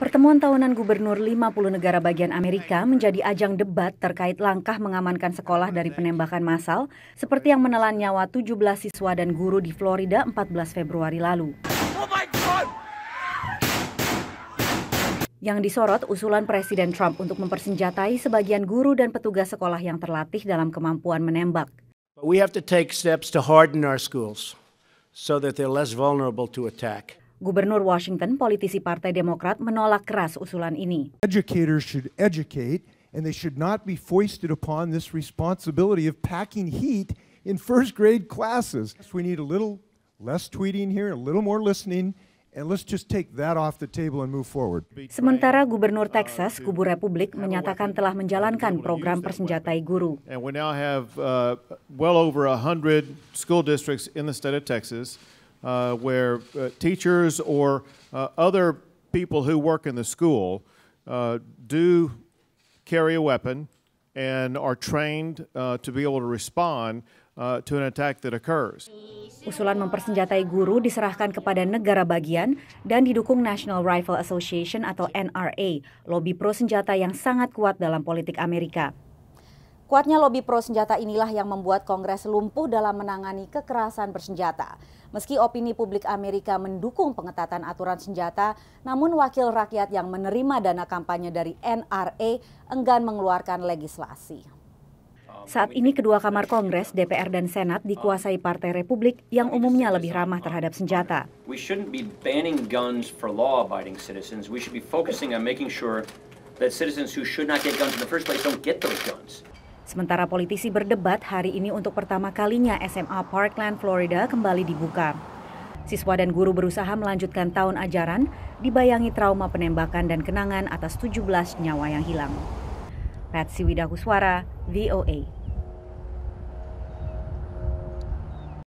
Pertemuan tahunan gubernur 50 negara bagian Amerika menjadi ajang debat terkait langkah mengamankan sekolah dari penembakan massal seperti yang menelan nyawa 17 siswa dan guru di Florida 14 Februari lalu. Oh yang disorot usulan Presiden Trump untuk mempersenjatai sebagian guru dan petugas sekolah yang terlatih dalam kemampuan menembak. we have to take steps to harden our schools so that they're less vulnerable to attack. Gubernur Washington, politisi Partai Demokrat menolak keras usulan ini. Educators should educate and they should not be foisted upon this responsibility of packing heat in first grade classes. We need a little less tweeting here, a little more listening. And let's just take that off the table and move forward. Sementara Gubernur Texas, kubu Republik, menyatakan telah menjalankan program persenjatai guru. And we now have uh, well over 100 school districts in the state of Texas Uh, where uh, teachers or uh, other people who work in the school do carry a weapon and are trained to be able to respond uh, to an attack that occurs. Usulan mempersenjatai guru diserahkan kepada negara bagian dan didukung National Rifle Association atau NRA, lobby pro senjata yang sangat kuat dalam politik Amerika. Kuatnya lobi pro senjata inilah yang membuat Kongres lumpuh dalam menangani kekerasan bersenjata. Meski opini publik Amerika mendukung pengetatan aturan senjata, namun wakil rakyat yang menerima dana kampanye dari NRA enggan mengeluarkan legislasi. Saat ini kedua kamar Kongres, DPR dan Senat dikuasai Partai Republik yang umumnya lebih ramah terhadap senjata. that citizens who should not get guns in the first place don't get those guns. Sementara politisi berdebat hari ini untuk pertama kalinya SMA Parkland, Florida kembali dibuka. Siswa dan guru berusaha melanjutkan tahun ajaran, dibayangi trauma penembakan dan kenangan atas 17 nyawa yang hilang. Patsy Widakuswara, VOA.